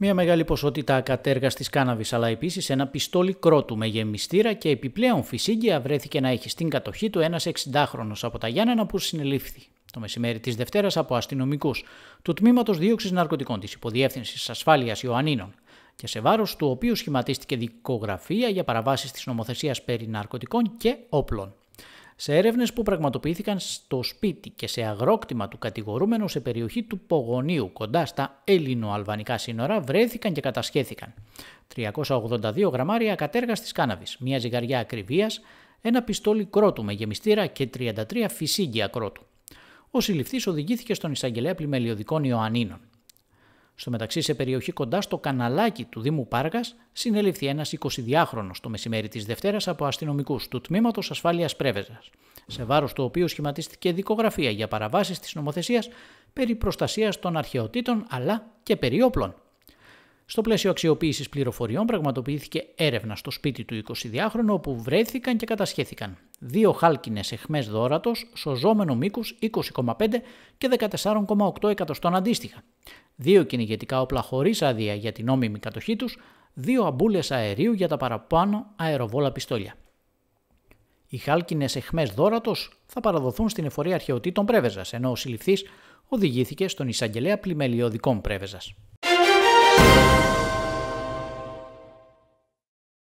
μια μεγάλη ποσότητα της κάναβης αλλά επίσης ένα πιστόλι κρότου με γεμιστήρα και επιπλέον φυσίγγια βρέθηκε να έχει στην κατοχή του ένας 60χρονος από τα Γιάννενα που συνελήφθη το μεσημέρι της Δευτέρας από αστυνομικούς του Τμήματος Δίωξης Ναρκωτικών της Υποδιεύθυνσης Ασφάλειας Ιωαννίνων και σε βάρος του οποίου σχηματίστηκε δικογραφία για παραβάσεις της νομοθεσίας περί ναρκωτικών και όπλων σε έρευνες που πραγματοποιήθηκαν στο σπίτι και σε αγρόκτημα του κατηγορούμενου σε περιοχή του Πογονίου, κοντά στα ελληνοαλβανικά αλβανικα σύνορα, βρέθηκαν και κατασχέθηκαν. 382 γραμμάρια της κάναβης, μια ζυγαριά ακριβίας, ένα πιστόλι κρότου με γεμιστήρα και 33 φυσίγγια κρότου. Ο συλληφθής οδηγήθηκε στον εισαγγελέα πλημελιωδικών Ιωαννίνων. Στο μεταξύ, σε περιοχή κοντά στο καναλάκι του Δήμου Πάργας, συνελήφθη ένας 22χρονο το μεσημέρι της Δευτέρας από αστυνομικούς του Τμήματος Ασφάλειας Πρέβεζας, σε βάρος του οποίου σχηματίστηκε δικογραφία για παραβάσεις της νομοθεσίας περί προστασίας των αρχαιοτήτων αλλά και περί όπλων. Στο πλαίσιο αξιοποίησης πληροφοριών, πραγματοποιήθηκε έρευνα στο σπίτι του 22χρονου, όπου βρέθηκαν και κατασχέθηκαν δύο χάλκινες εχμές δόρατος, σωζόμενο μήκους 20,5 και 14,8 εκατοστών αντίστοιχα, δύο κυνηγετικά όπλα χωρίς άδεια για την νόμιμη κατοχή τους, δύο αμπούλες αερίου για τα παραπάνω αεροβόλα πιστόλια. Οι χάλκινες εχμές δόρατος θα παραδοθούν στην εφορία αρχαιοτήτων Πρέβεζας, ενώ ο συλληφθής οδηγήθηκε στον εισαγγελέα πλημελιωδικών Πρέβεζα.